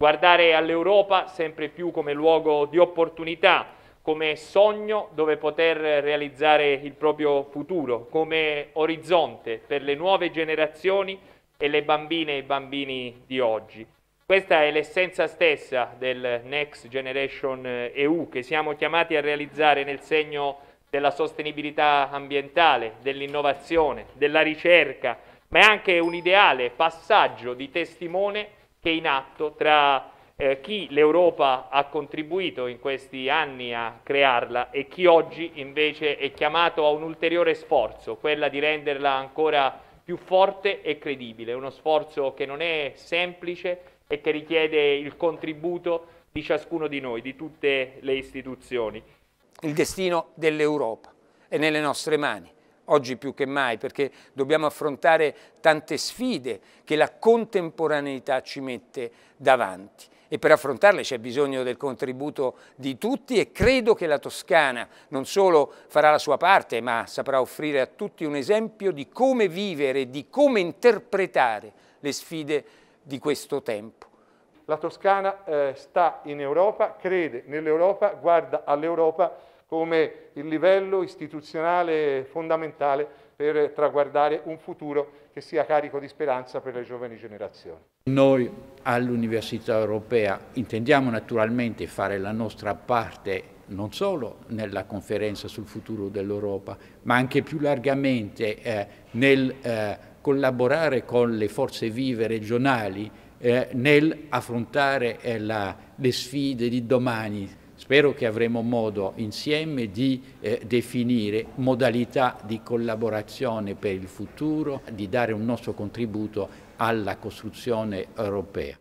guardare all'Europa sempre più come luogo di opportunità, come sogno dove poter realizzare il proprio futuro, come orizzonte per le nuove generazioni e le bambine e i bambini di oggi. Questa è l'essenza stessa del Next Generation EU che siamo chiamati a realizzare nel segno della sostenibilità ambientale, dell'innovazione, della ricerca, ma è anche un ideale passaggio di testimone che è in atto tra eh, chi l'Europa ha contribuito in questi anni a crearla e chi oggi invece è chiamato a un ulteriore sforzo, quella di renderla ancora più forte e credibile, uno sforzo che non è semplice e che richiede il contributo di ciascuno di noi, di tutte le istituzioni. Il destino dell'Europa è nelle nostre mani oggi più che mai, perché dobbiamo affrontare tante sfide che la contemporaneità ci mette davanti. E per affrontarle c'è bisogno del contributo di tutti e credo che la Toscana non solo farà la sua parte, ma saprà offrire a tutti un esempio di come vivere, di come interpretare le sfide di questo tempo. La Toscana eh, sta in Europa, crede nell'Europa, guarda all'Europa come il livello istituzionale fondamentale per traguardare un futuro che sia carico di speranza per le giovani generazioni. Noi all'Università Europea intendiamo naturalmente fare la nostra parte non solo nella conferenza sul futuro dell'Europa, ma anche più largamente eh, nel eh, collaborare con le forze vive regionali eh, nel affrontare eh, la, le sfide di domani. Spero che avremo modo insieme di eh, definire modalità di collaborazione per il futuro, di dare un nostro contributo alla costruzione europea.